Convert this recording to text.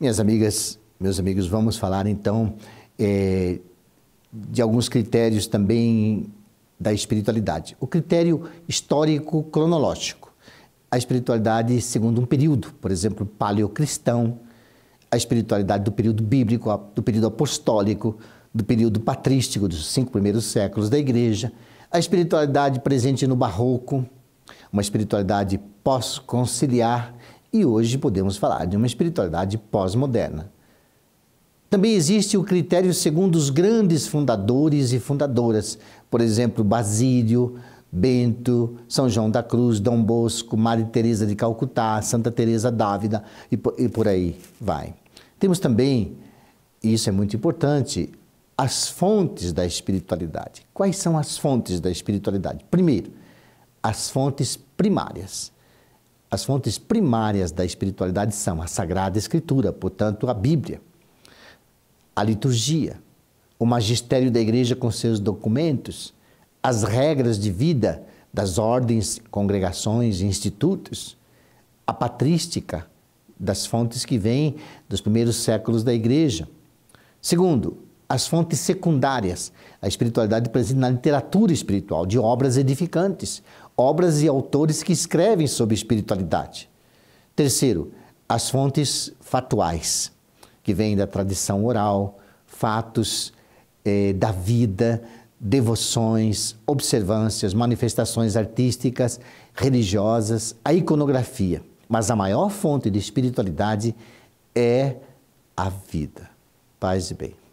Minhas amigas, meus amigos, vamos falar então é, de alguns critérios também da espiritualidade. O critério histórico cronológico. A espiritualidade segundo um período, por exemplo, paleocristão, a espiritualidade do período bíblico, do período apostólico, do período patrístico, dos cinco primeiros séculos da igreja, a espiritualidade presente no barroco, uma espiritualidade pós-conciliar e hoje podemos falar de uma espiritualidade pós-moderna. Também existe o critério segundo os grandes fundadores e fundadoras, por exemplo, Basílio, Bento, São João da Cruz, Dom Bosco, Maria Teresa de Calcutá, Santa Teresa d'Ávila e, e por aí vai. Temos também, e isso é muito importante, as fontes da espiritualidade. Quais são as fontes da espiritualidade? Primeiro, as fontes primárias. As fontes primárias da espiritualidade são a Sagrada Escritura, portanto, a Bíblia, a liturgia, o magistério da igreja com seus documentos, as regras de vida das ordens, congregações e institutos, a patrística das fontes que vêm dos primeiros séculos da igreja. Segundo, as fontes secundárias. A espiritualidade presente na literatura espiritual, de obras edificantes, obras e autores que escrevem sobre espiritualidade. Terceiro, as fontes fatuais, que vêm da tradição oral, fatos eh, da vida, devoções, observâncias, manifestações artísticas, religiosas, a iconografia. Mas a maior fonte de espiritualidade é a vida. Paz e bem.